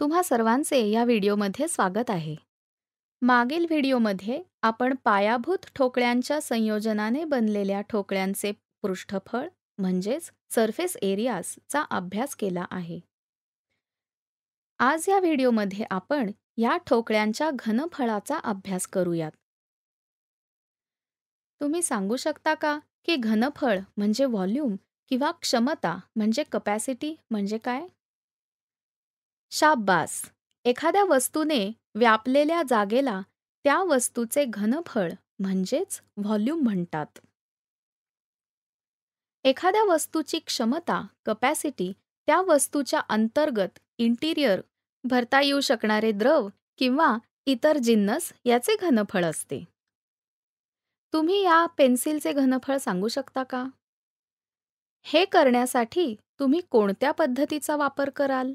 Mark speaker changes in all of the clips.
Speaker 1: तुम्हा सर्वांचे या व्हिडिओमध्ये स्वागत आहे मागील व्हिडिओमध्ये आपण पायाभूत ठोकळ्यांच्या संयोजनाने बनलेल्या ठोकळ्यांचे पृष्ठफळ म्हणजेच सरफेस एरियाजचा अभ्यास केला आहे आज या व्हिडिओमध्ये आपण या ठोकळ्यांच्या घनफळाचा अभ्यास करूयात तुम्ही सांगू शकता का की घनफळ म्हणजे व्हॉल्यूम किंवा क्षमता म्हणजे कपॅसिटी म्हणजे काय शाब्बास एखाद्या वस्तूने व्यापलेल्या जागेला त्या वस्तूचे घनफळ म्हणजेच व्हॉल्यूम म्हणतात एखाद्या वस्तूची क्षमता कपॅसिटी त्या वस्तूच्या अंतर्गत इंटिरियर भरता येऊ शकणारे द्रव किंवा इतर जिन्नस याचे घनफळ असते तुम्ही या पेन्सिलचे घनफळ सांगू शकता का हे करण्यासाठी तुम्ही कोणत्या पद्धतीचा वापर कराल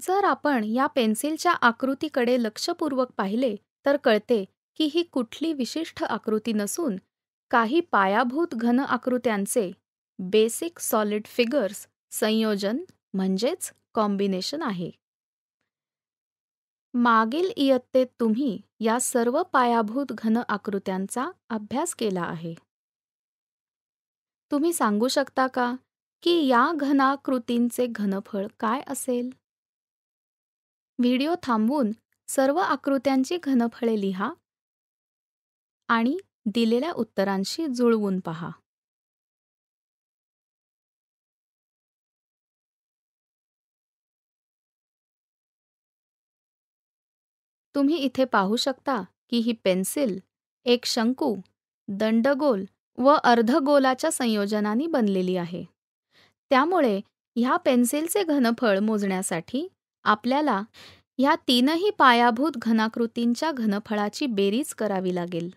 Speaker 1: जर आपण या पेन्सिलच्या आकृतीकडे लक्षपूर्वक पाहिले तर कळते की ही कुठली विशिष्ट आकृती नसून काही पायाभूत घन आकृत्यांचे बेसिक सॉलिड फिगर्स संयोजन म्हणजेच कॉम्बिनेशन आहे मागील इयत्तेत तुम्ही या सर्व पायाभूत घन आकृत्यांचा अभ्यास केला आहे तुम्ही सांगू शकता का की या घनाकृतींचे घनफळ काय असेल व्हिडिओ थांबवून सर्व आकृत्यांची घनफळे लिहा आणि दिलेल्या उत्तरांशी जुळवून पहा तुम्ही इथे पाहू शकता की ही पेन्सिल एक शंकू दंडगोल व अर्धगोलाच्या संयोजनाने बनलेली आहे त्यामुळे ह्या पेन्सिलचे घनफळ मोजण्यासाठी आपल्याला ह्या तीनही पायाभूत घनाकृतींच्या घनफळाची बेरीज करावी लागेल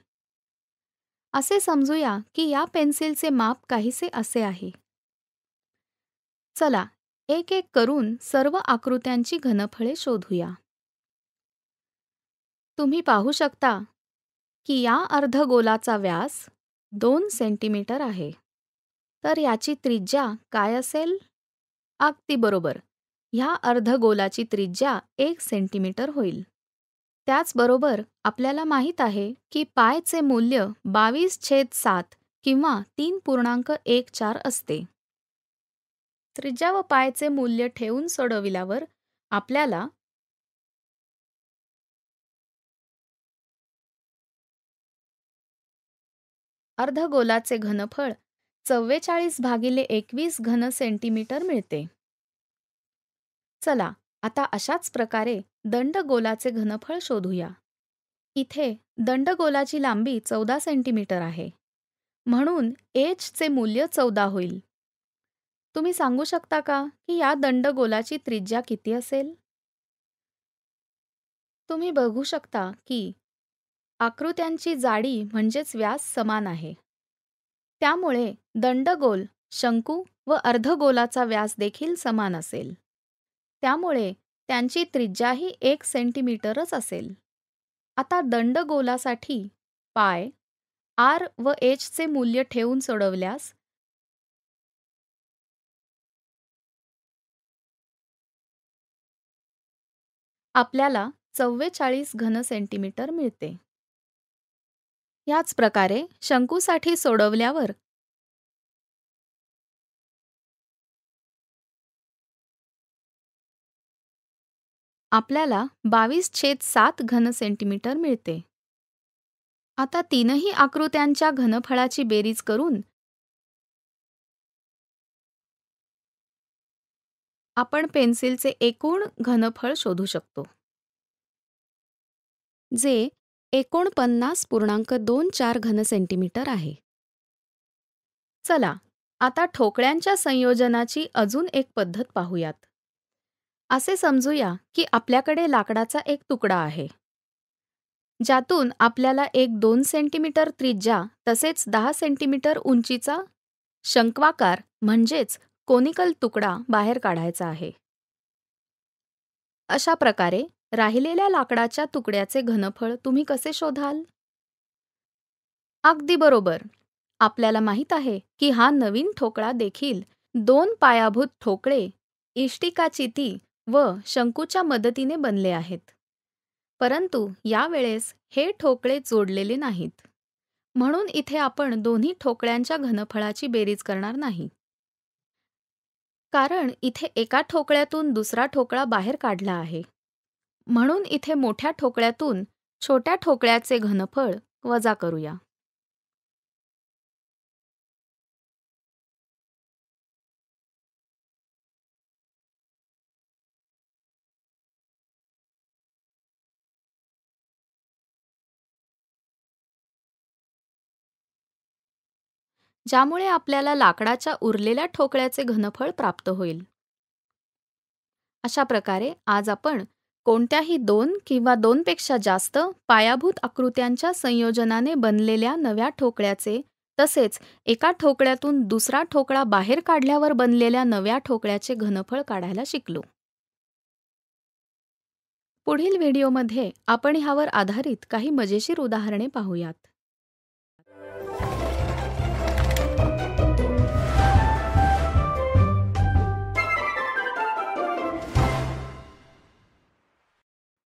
Speaker 1: असे समजूया की या पेन्सिलचे माप काहीसे असे आहे चला एक एक करून सर्व आकृत्यांची घनफळे शोधूया तुम्ही पाहू शकता की या अर्धगोलाचा व्यास दोन सेंटीमीटर आहे तर याची त्रिज्या काय असेल अगदी बरोबर ह्या अर्धगोलाची त्रिज्या एक सेंटीमीटर होईल त्याचबरोबर आपल्याला माहीत आहे की पायचे मूल्य बावीस छेद सात किंवा तीन पूर्णांक एक चार असते त्रिज्या व पायचे मूल्य ठेवून सोडविल्यावर आपल्याला अर्धगोलाचे घनफळ चव्वेचाळीस भागिले एकवीस घन सेंटीमीटर मिळते चला आता अशाच प्रकारे दंडगोलाचे घनफळ शोधूया इथे दंडगोलाची लांबी चौदा सेंटीमीटर आहे म्हणून एचचे मूल्य चौदा होईल तुम्ही सांगू शकता का की या दंडगोलाची त्रिज्या किती असेल तुम्ही बघू शकता की आकृत्यांची जाडी म्हणजेच व्यास समान आहे त्यामुळे दंडगोल शंकू व अर्धगोलाचा व्यास देखील समान असेल त्यामुळे त्यांची त्रिज्याही एक सेंटीमीटरच असेल आता दंडगोलासाठी पाय आर व एचचे मूल्य ठेवून सोडवल्यास आपल्याला चव्वेचाळीस घन सेंटीमीटर मिळते याच प्रकारे शंकूसाठी सोडवल्यावर आपल्याला बावीस छेद सात घन सेंटीमीटर मिळते आता तीनही आकृत्यांच्या घनफळाची बेरीज करून आपण पेन्सिलचे एकूण घनफळ शोधू शकतो जे एकोणपन्नास पूर्णांक दोन चार घन सेंटीमीटर आहे चला आता ठोकळ्यांच्या संयोजनाची अजून एक पद्धत पाहूयात असे समजूया की आपल्याकडे लाकडाचा एक तुकडा आहे ज्यातून आपल्याला एक दोन सेंटीमीटर त्रिज्या तसेच दहा सेंटीमीटर उंचीचा शंक्वाकार म्हणजेच कोनिकल तुकडा बाहेर काढायचा आहे अशा प्रकारे राहिलेल्या लाकडाच्या तुकड्याचे घनफळ तुम्ही कसे शोधाल अगदी बरोबर आपल्याला माहीत आहे की हा नवीन ठोकळा देखील दोन पायाभूत ठोकळे ती व शंकूच्या मदतीने बनले आहेत परंतु यावेळेस हे ठोकळे जोडलेले नाहीत म्हणून इथे आपण दोन्ही ठोकळ्यांच्या घनफळाची बेरीज करणार नाही कारण इथे एका ठोकळ्यातून दुसरा ठोकळा बाहेर काढला आहे म्हणून इथे मोठ्या ठोकळ्यातून छोट्या ठोकळ्याचे घनफळ वजा करूया ज्यामुळे आपल्याला लाकडाच्या उरलेल्या ठोकळ्याचे घनफळ प्राप्त होईल अशा प्रकारे आज आपण कोणत्याही दोन किंवा दोनपेक्षा जास्त पायाभूत आकृत्यांच्या संयोजनाने बनलेल्या नव्या ठोकळ्याचे तसेच एका ठोकळ्यातून दुसरा ठोकळा बाहेर काढल्यावर बनलेल्या नव्या ठोकळ्याचे घनफळ काढायला शिकलो पुढील व्हिडिओमध्ये आपण ह्यावर आधारित काही मजेशीर उदाहरणे पाहूयात